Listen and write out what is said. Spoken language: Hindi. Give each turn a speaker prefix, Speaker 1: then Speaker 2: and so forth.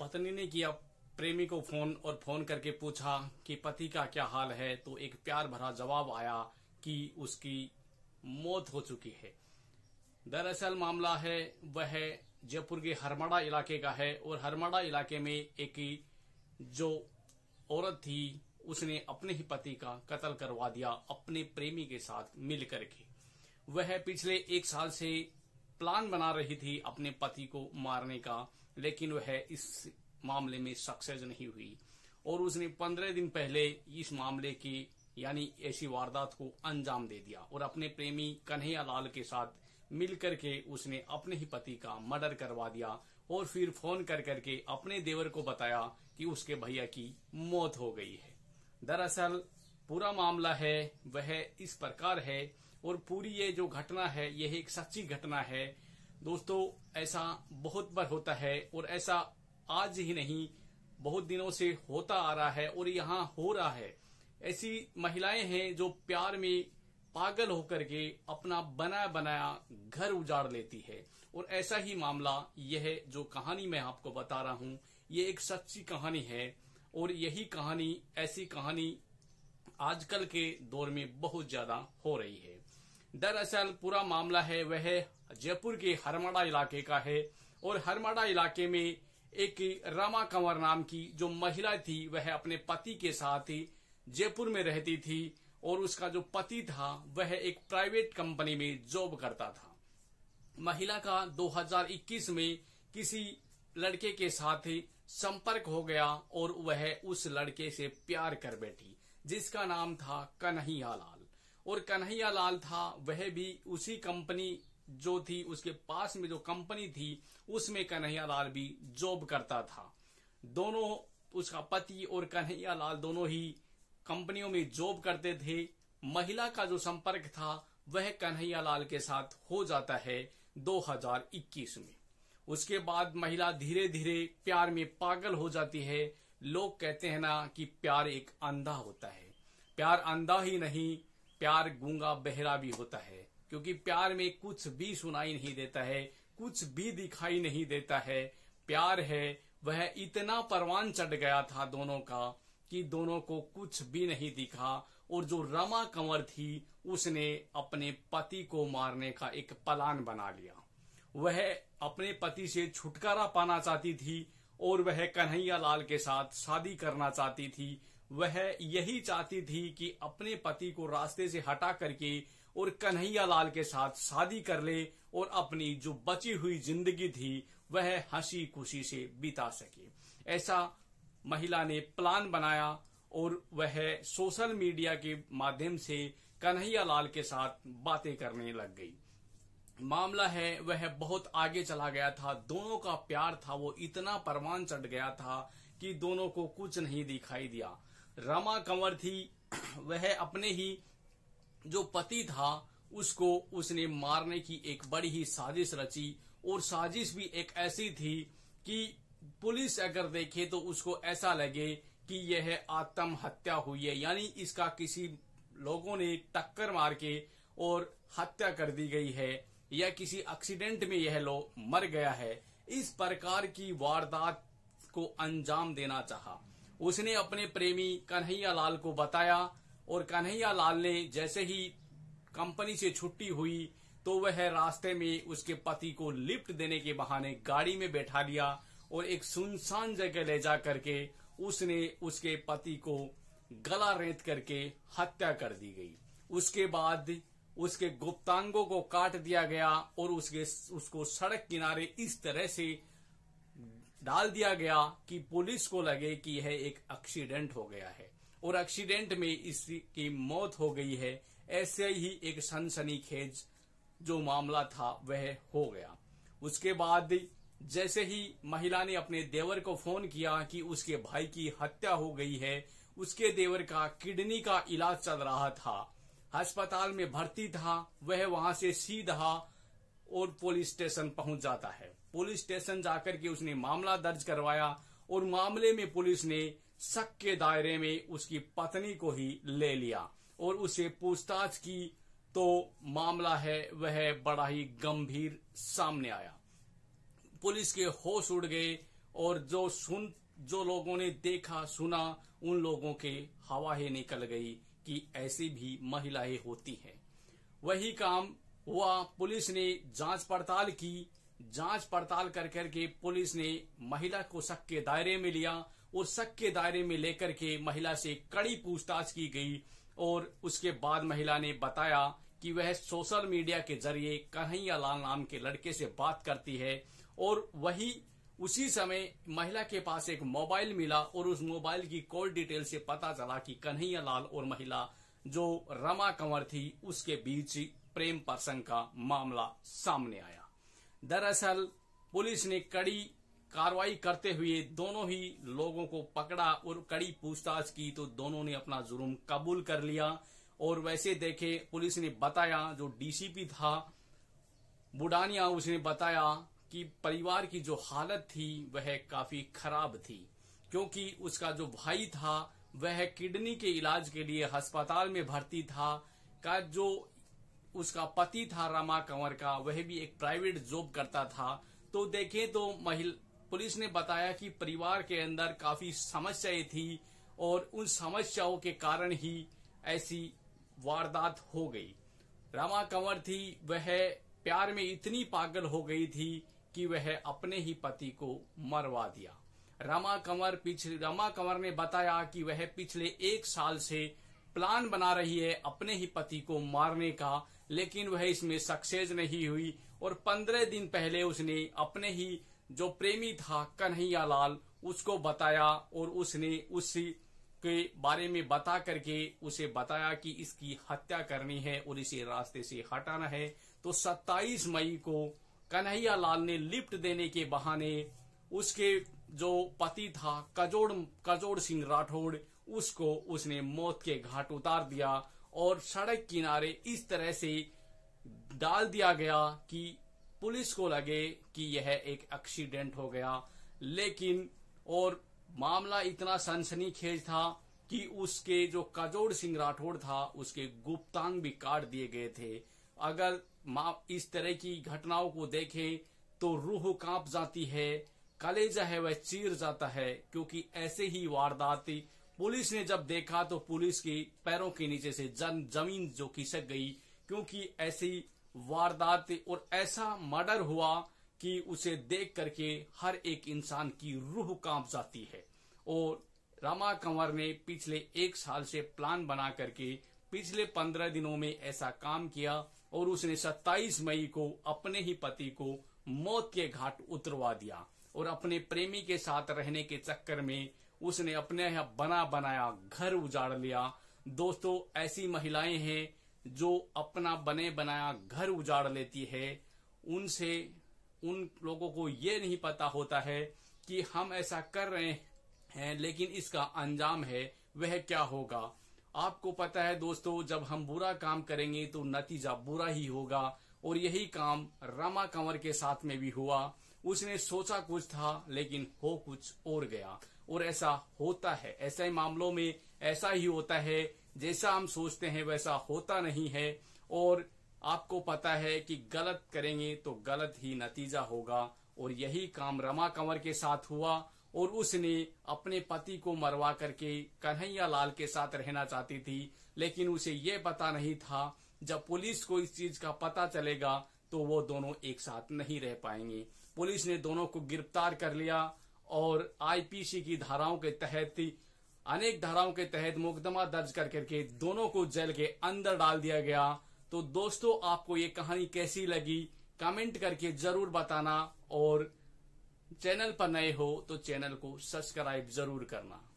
Speaker 1: पत्नी ने किया प्रेमी को फोन और फोन करके पूछा कि पति का क्या हाल है तो एक प्यार भरा जवाब आया कि उसकी मौत हो चुकी है दरअसल मामला है वह जयपुर के हरमाड़ा इलाके का है और हरमाड़ा इलाके में एक जो औरत थी उसने अपने ही पति का कत्ल करवा दिया अपने प्रेमी के साथ मिलकर के वह पिछले एक साल से प्लान बना रही थी अपने पति को मारने का लेकिन वह इस मामले में सक्सेस नहीं हुई और उसने पंद्रह दिन पहले इस मामले की यानी ऐसी वारदात को अंजाम दे दिया और अपने प्रेमी कन्हैया लाल के साथ मिलकर के उसने अपने ही पति का मर्डर करवा दिया और फिर फोन कर करके अपने देवर को बताया कि उसके भैया की मौत हो गई है दरअसल पूरा मामला है वह इस प्रकार है और पूरी ये जो घटना है यह एक सच्ची घटना है दोस्तों ऐसा बहुत बार होता है और ऐसा आज ही नहीं बहुत दिनों से होता आ रहा है और यहाँ हो रहा है ऐसी महिलाएं हैं जो प्यार में पागल होकर के अपना बना बनाया घर उजाड़ लेती है और ऐसा ही मामला यह जो कहानी मैं आपको बता रहा हूं ये एक सच्ची कहानी है और यही कहानी ऐसी कहानी आजकल के दौर में बहुत ज्यादा हो रही है दरअसल पूरा मामला है वह जयपुर के हरमाड़ा इलाके का है और हरमाड़ा इलाके में एक रामा कंवर नाम की जो महिला थी वह अपने पति के साथ ही जयपुर में रहती थी और उसका जो पति था वह एक प्राइवेट कंपनी में जॉब करता था महिला का 2021 में किसी लड़के के साथ संपर्क हो गया और वह उस लड़के से प्यार कर बैठी जिसका नाम था कन्हैया लाल और कन्हैया लाल था वह भी उसी कंपनी जो थी उसके पास में जो कंपनी थी उसमें कन्हैया लाल भी जॉब करता था दोनों उसका पति और कन्हैया लाल दोनों ही कंपनियों में जॉब करते थे महिला का जो संपर्क था वह कन्हैया लाल के साथ हो जाता है 2021 में उसके बाद महिला धीरे धीरे प्यार में पागल हो जाती है लोग कहते हैं ना कि प्यार एक अंधा होता है प्यार अंधा ही नहीं प्यार गूंगा बहरा भी होता है क्योंकि प्यार में कुछ भी सुनाई नहीं देता है कुछ भी दिखाई नहीं देता है प्यार है वह इतना परवान चढ़ गया था दोनों का कि दोनों को कुछ भी नहीं दिखा और जो रमा कंवर थी उसने अपने पति को मारने का एक प्लान बना लिया वह अपने पति से छुटकारा पाना चाहती थी और वह कन्हैया लाल के साथ शादी करना चाहती थी वह यही चाहती थी कि अपने पति को रास्ते से हटा करके और कन्हैया लाल के साथ शादी कर ले और अपनी जो बची हुई जिंदगी थी वह हंसी खुशी से बिता सके ऐसा महिला ने प्लान बनाया और वह सोशल मीडिया के माध्यम से कन्हैया लाल के साथ बातें करने लग गई मामला है वह बहुत आगे चला गया था दोनों का प्यार था वो इतना परवान चढ़ गया था कि दोनों को कुछ नहीं दिखाई दिया रमा कंवर थी वह अपने ही जो पति था उसको उसने मारने की एक बड़ी ही साजिश रची और साजिश भी एक ऐसी थी कि पुलिस अगर देखे तो उसको ऐसा लगे कि यह आत्महत्या हुई है यानी इसका किसी लोगों ने टक्कर मार के और हत्या कर दी गई है या किसी एक्सीडेंट में यह लोग मर गया है इस प्रकार की वारदात को अंजाम देना चाहा उसने अपने प्रेमी कन्हैया लाल को बताया और कन्हैया लाल ने जैसे ही कंपनी से छुट्टी हुई तो वह रास्ते में उसके पति को लिफ्ट देने के बहाने गाड़ी में बैठा लिया और एक सुनसान जगह ले जा करके उसने उसके पति को गला रेत करके हत्या कर दी गई उसके बाद उसके गुप्तांगों को काट दिया गया और उसके उसको सड़क किनारे इस तरह से डाल दिया गया कि पुलिस को लगे कि यह एक एक्सीडेंट हो गया है और एक्सीडेंट में इसकी मौत हो गई है ऐसे ही एक सनसनीखेज जो मामला था वह हो गया उसके बाद जैसे ही महिला ने अपने देवर को फोन किया कि उसके भाई की हत्या हो गई है उसके देवर का किडनी का इलाज चल रहा था अस्पताल में भर्ती था वह वहां से सीधा और पुलिस स्टेशन पहुंच जाता है पुलिस स्टेशन जाकर के उसने मामला दर्ज करवाया और मामले में पुलिस ने शक के दायरे में उसकी पत्नी को ही ले लिया और उसे पूछताछ की तो मामला है वह बड़ा ही गंभीर सामने आया पुलिस के होश उड़ गए और जो सुन जो लोगों ने देखा सुना उन लोगों के ही निकल गई कि ऐसी भी महिलाएं होती हैं वही काम हुआ पुलिस ने जांच पड़ताल की जांच पड़ताल कर करके पुलिस ने महिला को शक के दायरे में लिया और शक के दायरे में लेकर के महिला से कड़ी पूछताछ की गई और उसके बाद महिला ने बताया कि वह सोशल मीडिया के जरिए कन्हैया लाल नाम के लड़के से बात करती है और वही उसी समय महिला के पास एक मोबाइल मिला और उस मोबाइल की कॉल डिटेल से पता चला कि कन्हैया लाल और महिला जो रमा कंवर थी उसके बीच प्रेम प्रसंग का मामला सामने आया दरअसल पुलिस ने कड़ी कार्रवाई करते हुए दोनों ही लोगों को पकड़ा और कड़ी पूछताछ की तो दोनों ने अपना जुर्म कबूल कर लिया और वैसे देखे पुलिस ने बताया जो डीसीपी था बुडानिया उसने बताया कि परिवार की जो हालत थी वह काफी खराब थी क्योंकि उसका जो भाई था वह किडनी के इलाज के लिए अस्पताल में भर्ती था का जो उसका पति था रमा कंवर का वह भी एक प्राइवेट जॉब करता था तो देखें तो महिला पुलिस ने बताया कि परिवार के अंदर काफी समस्याएं थी और उन समस्याओं के कारण ही ऐसी वारदात हो गई रमा कंवर थी वह प्यार में इतनी पागल हो गई थी कि वह अपने ही पति को मरवा दिया रमा कंवर पिछले रमा कंवर ने बताया कि वह पिछले एक साल से प्लान बना रही है अपने ही पति को मारने का लेकिन वह इसमें सक्सेस नहीं हुई और पंद्रह दिन पहले उसने अपने ही जो प्रेमी था कन्हैया लाल उसको बताया और उसने उसी के बारे में बता करके उसे बताया कि इसकी हत्या करनी है और इसे रास्ते से हटाना है तो 27 मई को कन्हैया लाल ने लिफ्ट देने के बहाने उसके जो पति था कजोड़ कजोड़ सिंह राठौड़ उसको उसने मौत के घाट उतार दिया और सड़क किनारे इस तरह से डाल दिया गया कि पुलिस को लगे कि यह एक एक्सीडेंट हो गया लेकिन और मामला इतना सनसनीखेज था कि उसके जो काजोड़ सिंह राठौड़ था उसके गुप्तांग भी काट दिए गए थे अगर इस तरह की घटनाओं को देखें तो रूह कांप जाती है कलेजा है वह चीर जाता है क्योंकि ऐसे ही वारदात पुलिस ने जब देखा तो पुलिस के पैरों के नीचे से जन जमीन जो खिसक गई क्योंकि ऐसी वारदात और ऐसा मर्डर हुआ कि उसे देख करके हर एक इंसान की रूह कांप जाती है और रामा कंवर ने पिछले एक साल से प्लान बना करके पिछले पंद्रह दिनों में ऐसा काम किया और उसने सत्ताईस मई को अपने ही पति को मौत के घाट उतरवा दिया और अपने प्रेमी के साथ रहने के चक्कर में उसने अपने यहाँ बना बनाया घर उजाड़ लिया दोस्तों ऐसी महिलाएं हैं जो अपना बने बनाया घर उजाड़ लेती है उनसे उन लोगों को ये नहीं पता होता है कि हम ऐसा कर रहे हैं लेकिन इसका अंजाम है वह क्या होगा आपको पता है दोस्तों जब हम बुरा काम करेंगे तो नतीजा बुरा ही होगा और यही काम रमा कंवर के साथ में भी हुआ उसने सोचा कुछ था लेकिन हो कुछ और गया और ऐसा होता है ऐसे मामलों में ऐसा ही होता है जैसा हम सोचते हैं वैसा होता नहीं है और आपको पता है कि गलत करेंगे तो गलत ही नतीजा होगा और यही काम रमा कंवर के साथ हुआ और उसने अपने पति को मरवा करके कन्हैया लाल के साथ रहना चाहती थी लेकिन उसे ये पता नहीं था जब पुलिस को इस चीज का पता चलेगा तो वो दोनों एक साथ नहीं रह पाएंगे पुलिस ने दोनों को गिरफ्तार कर लिया और आईपीसी की धाराओं के तहत अनेक धाराओं के तहत मुकदमा दर्ज कर करके दोनों को जेल के अंदर डाल दिया गया तो दोस्तों आपको ये कहानी कैसी लगी कमेंट करके जरूर बताना और चैनल पर नए हो तो चैनल को सब्सक्राइब जरूर करना